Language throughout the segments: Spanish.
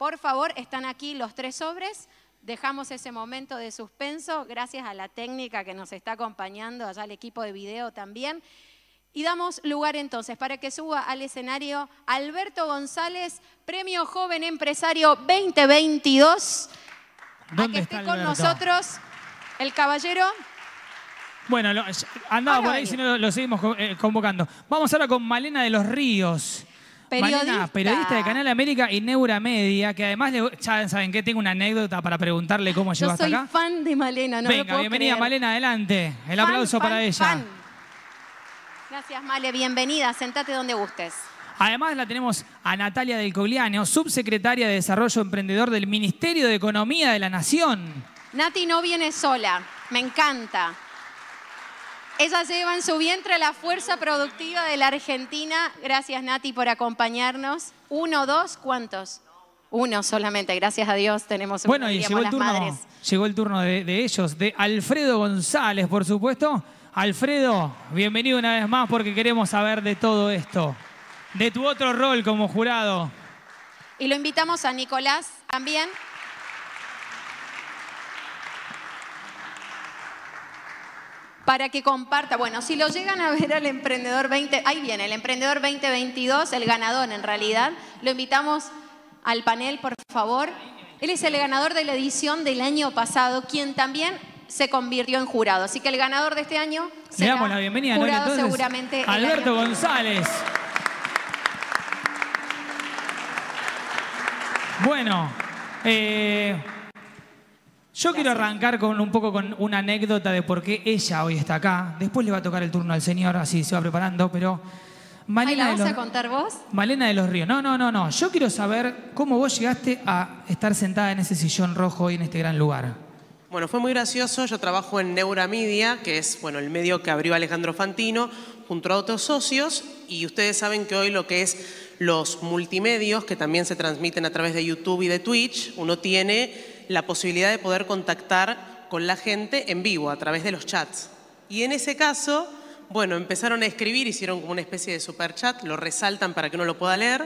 Por favor, están aquí los tres sobres. Dejamos ese momento de suspenso gracias a la técnica que nos está acompañando, allá el equipo de video también. Y damos lugar entonces para que suba al escenario Alberto González, Premio Joven Empresario 2022. a que esté con nosotros el caballero. Bueno, andaba por ahí, si no lo seguimos eh, convocando. Vamos ahora con Malena de los Ríos periodista. periodista de Canal América y Neura Media, que además, ya saben que tengo una anécdota para preguntarle cómo llegó hasta acá. Yo soy fan de Malena, no lo puedo bienvenida Malena, adelante. El aplauso para ella. Fan. Gracias, Male. Bienvenida. Sentate donde gustes. Además la tenemos a Natalia del Cogliano, subsecretaria de Desarrollo Emprendedor del Ministerio de Economía de la Nación. Nati no viene sola, me encanta. Ellas llevan su vientre la fuerza productiva de la Argentina. Gracias Nati por acompañarnos. Uno, dos, ¿cuántos? Uno solamente, gracias a Dios tenemos un Bueno, y llegó el, turno, llegó el turno de ellos, de Alfredo González, por supuesto. Alfredo, bienvenido una vez más porque queremos saber de todo esto, de tu otro rol como jurado. Y lo invitamos a Nicolás también. para que comparta. Bueno, si lo llegan a ver al Emprendedor 20, ahí viene, el Emprendedor 2022, el ganador en realidad. Lo invitamos al panel, por favor. Él es el ganador de la edición del año pasado, quien también se convirtió en jurado. Así que el ganador de este año será Le la bienvenida, jurado seguramente Alberto González. Bueno, eh, yo quiero arrancar con un poco con una anécdota de por qué ella hoy está acá. Después le va a tocar el turno al señor, así se va preparando, pero. Malena ¿la vas a contar vos? Malena de los Ríos. No, no, no, no. Yo quiero saber cómo vos llegaste a estar sentada en ese sillón rojo hoy en este gran lugar. Bueno, fue muy gracioso. Yo trabajo en Neuramedia, que es bueno, el medio que abrió Alejandro Fantino, junto a otros socios. Y ustedes saben que hoy lo que es los multimedios, que también se transmiten a través de YouTube y de Twitch, uno tiene la posibilidad de poder contactar con la gente en vivo, a través de los chats. Y en ese caso, bueno, empezaron a escribir, hicieron como una especie de superchat, lo resaltan para que uno lo pueda leer,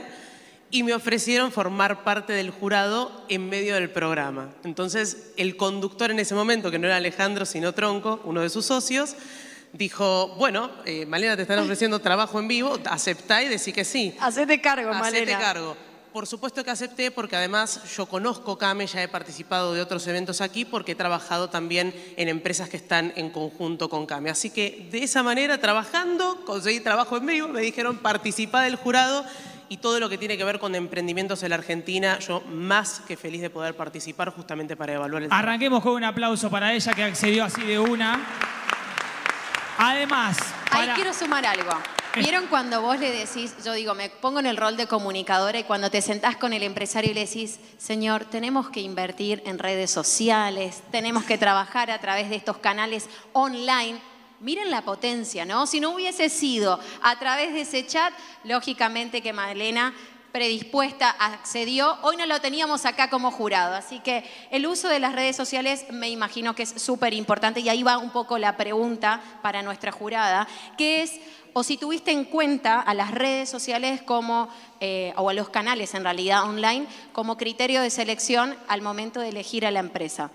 y me ofrecieron formar parte del jurado en medio del programa. Entonces, el conductor en ese momento, que no era Alejandro, sino Tronco, uno de sus socios, dijo, bueno, eh, Malena, te están ofreciendo trabajo en vivo, aceptá y decí que sí. Hacete cargo, Malena. Hacete cargo. Por supuesto que acepté porque además yo conozco CAME, ya he participado de otros eventos aquí porque he trabajado también en empresas que están en conjunto con CAME. Así que de esa manera, trabajando, conseguí trabajo en vivo, me dijeron participar del jurado y todo lo que tiene que ver con emprendimientos en la Argentina, yo más que feliz de poder participar justamente para evaluar el... Arranquemos con un aplauso para ella que accedió así de una. Además... Ahí quiero sumar algo. ¿Vieron cuando vos le decís, yo digo, me pongo en el rol de comunicadora y cuando te sentás con el empresario y le decís, señor, tenemos que invertir en redes sociales, tenemos que trabajar a través de estos canales online? Miren la potencia, ¿no? Si no hubiese sido a través de ese chat, lógicamente que Madalena predispuesta, accedió. Hoy no lo teníamos acá como jurado, así que el uso de las redes sociales me imagino que es súper importante y ahí va un poco la pregunta para nuestra jurada, que es o si tuviste en cuenta a las redes sociales como, eh, o a los canales en realidad online como criterio de selección al momento de elegir a la empresa.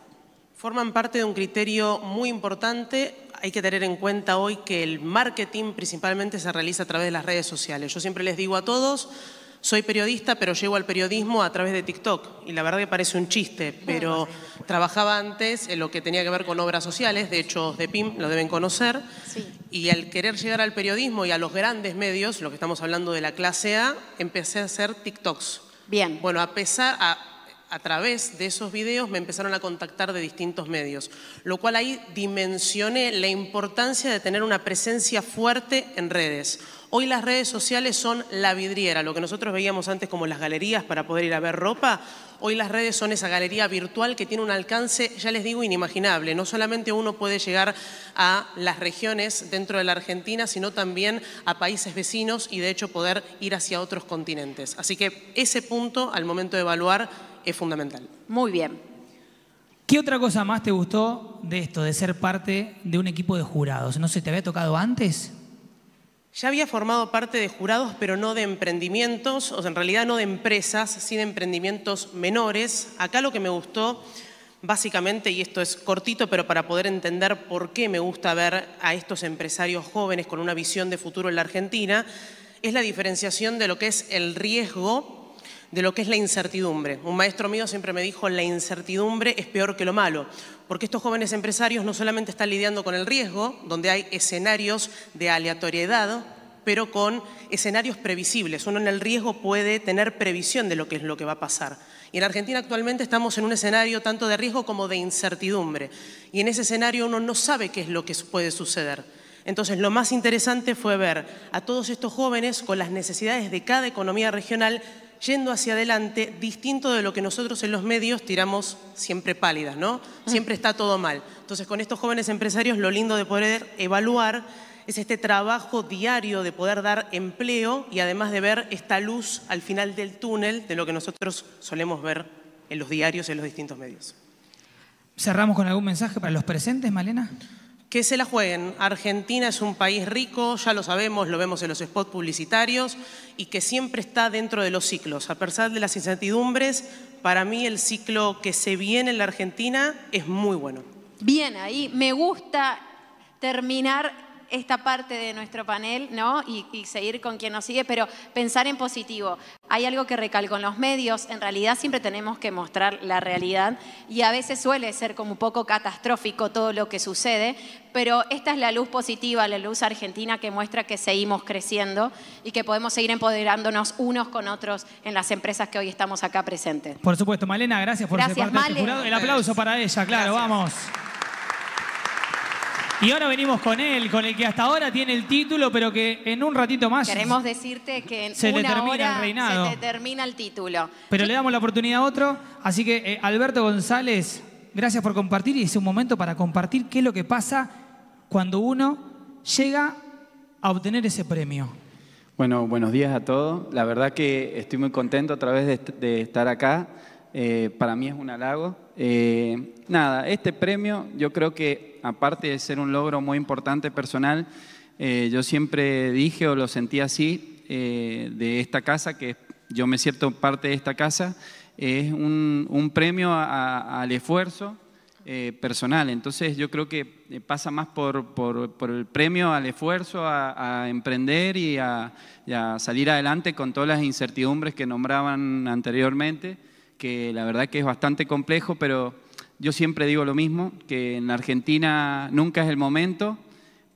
Forman parte de un criterio muy importante. Hay que tener en cuenta hoy que el marketing principalmente se realiza a través de las redes sociales. Yo siempre les digo a todos, soy periodista, pero llego al periodismo a través de TikTok. Y la verdad que parece un chiste, ah, pero trabajaba antes en lo que tenía que ver con obras sociales, de hecho, de PIM lo deben conocer. Sí. Y al querer llegar al periodismo y a los grandes medios, lo que estamos hablando de la clase A, empecé a hacer TikToks. Bien. Bueno, a pesar, a, a través de esos videos me empezaron a contactar de distintos medios, lo cual ahí dimensioné la importancia de tener una presencia fuerte en redes. Hoy las redes sociales son la vidriera, lo que nosotros veíamos antes como las galerías para poder ir a ver ropa, hoy las redes son esa galería virtual que tiene un alcance, ya les digo, inimaginable. No solamente uno puede llegar a las regiones dentro de la Argentina, sino también a países vecinos y de hecho poder ir hacia otros continentes. Así que ese punto, al momento de evaluar, es fundamental. Muy bien. ¿Qué otra cosa más te gustó de esto, de ser parte de un equipo de jurados? No sé, ¿te había tocado antes? Ya había formado parte de jurados, pero no de emprendimientos, o sea, en realidad no de empresas, sino de emprendimientos menores. Acá lo que me gustó, básicamente, y esto es cortito, pero para poder entender por qué me gusta ver a estos empresarios jóvenes con una visión de futuro en la Argentina, es la diferenciación de lo que es el riesgo de lo que es la incertidumbre. Un maestro mío siempre me dijo, la incertidumbre es peor que lo malo, porque estos jóvenes empresarios no solamente están lidiando con el riesgo, donde hay escenarios de aleatoriedad, pero con escenarios previsibles. Uno en el riesgo puede tener previsión de lo que es lo que va a pasar. Y en Argentina actualmente estamos en un escenario tanto de riesgo como de incertidumbre. Y en ese escenario uno no sabe qué es lo que puede suceder. Entonces, lo más interesante fue ver a todos estos jóvenes con las necesidades de cada economía regional yendo hacia adelante, distinto de lo que nosotros en los medios tiramos siempre pálidas, ¿no? Siempre está todo mal. Entonces, con estos jóvenes empresarios, lo lindo de poder evaluar es este trabajo diario de poder dar empleo y además de ver esta luz al final del túnel de lo que nosotros solemos ver en los diarios, y en los distintos medios. ¿Cerramos con algún mensaje para los presentes, Malena? que se la jueguen. Argentina es un país rico, ya lo sabemos, lo vemos en los spots publicitarios, y que siempre está dentro de los ciclos. A pesar de las incertidumbres, para mí el ciclo que se viene en la Argentina es muy bueno. Bien, ahí me gusta terminar esta parte de nuestro panel ¿no? y, seguir con quien nos sigue, pero pensar en positivo. Hay algo que recalco en los medios, en realidad siempre tenemos que mostrar la realidad y a veces suele ser como un poco catastrófico todo lo que sucede, pero esta es la luz positiva, la luz argentina que muestra que seguimos creciendo y que podemos seguir empoderándonos unos con otros en las empresas que hoy estamos acá presentes. Por supuesto, Malena, gracias por ser parte este El aplauso para ella, claro, vamos. Y ahora venimos con él, con el que hasta ahora tiene el título, pero que en un ratito más. Queremos decirte que en se le termina el reinado. se termina el título. Pero le damos la oportunidad a otro. Así que, eh, Alberto González, gracias por compartir. Y es un momento para compartir qué es lo que pasa cuando uno llega a obtener ese premio. Bueno, buenos días a todos. La verdad que estoy muy contento a través de estar acá. Eh, para mí es un halago. Eh, nada, este premio yo creo que aparte de ser un logro muy importante personal, eh, yo siempre dije o lo sentí así de esta casa, que yo me siento parte de esta casa, es un, premio al esfuerzo personal. Entonces yo creo que pasa más por, el premio al esfuerzo, a, emprender y a salir adelante con todas las incertidumbres que nombraban anteriormente que la verdad que es bastante complejo, pero yo siempre digo lo mismo, que en Argentina nunca es el momento,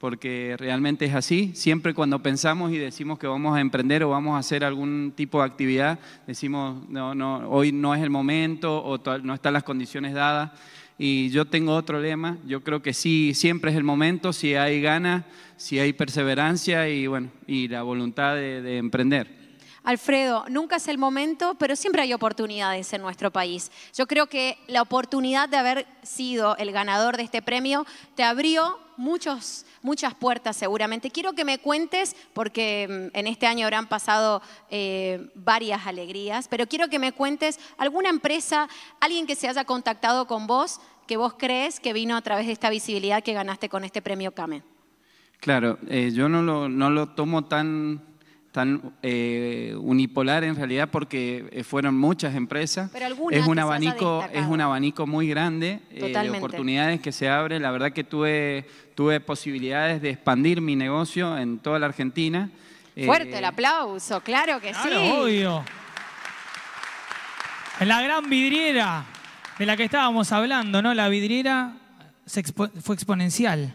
porque realmente es así. Siempre cuando pensamos y decimos que vamos a emprender o vamos a hacer algún tipo de actividad, decimos, no, no, hoy no es el momento o no están las condiciones dadas. Y yo tengo otro lema, yo creo que sí, siempre es el momento, si hay ganas, si hay perseverancia y, bueno, y la voluntad de, de emprender. Alfredo, nunca es el momento, pero siempre hay oportunidades en nuestro país. Yo creo que la oportunidad de haber sido el ganador de este premio te abrió muchos, muchas puertas seguramente. Quiero que me cuentes, porque mm, en este año habrán pasado eh, varias alegrías, pero quiero que me cuentes alguna empresa, alguien que se haya contactado con vos, que vos crees que vino a través de esta visibilidad que ganaste con este premio CAME. Claro, eh, yo no no lo tomo tan tan eh, unipolar en realidad porque eh, fueron muchas empresas. es un abanico, es un abanico muy grande eh, de oportunidades que se abren. La verdad que tuve, tuve posibilidades de expandir mi negocio en toda la Argentina. Fuerte el aplauso, claro que claro, sí. La gran vidriera de la que estábamos hablando, ¿no? La vidriera se fue exponencial.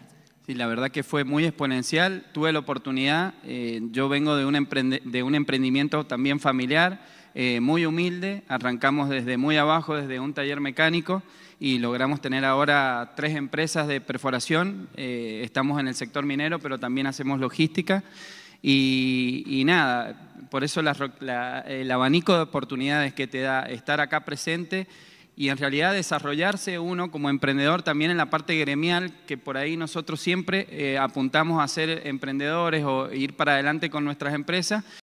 Y la verdad que fue muy exponencial. Tuve la oportunidad, eh, yo vengo de un, de un emprendimiento también familiar, eh, muy humilde. Arrancamos desde muy abajo, desde un taller mecánico y logramos tener ahora tres empresas de perforación. Eh, estamos en el sector minero, pero también hacemos logística. Y, nada, por eso el abanico de oportunidades que te da estar acá presente y en realidad desarrollarse uno como emprendedor también en la parte gremial, que por ahí nosotros siempre eh, apuntamos a ser emprendedores o ir para adelante con nuestras empresas,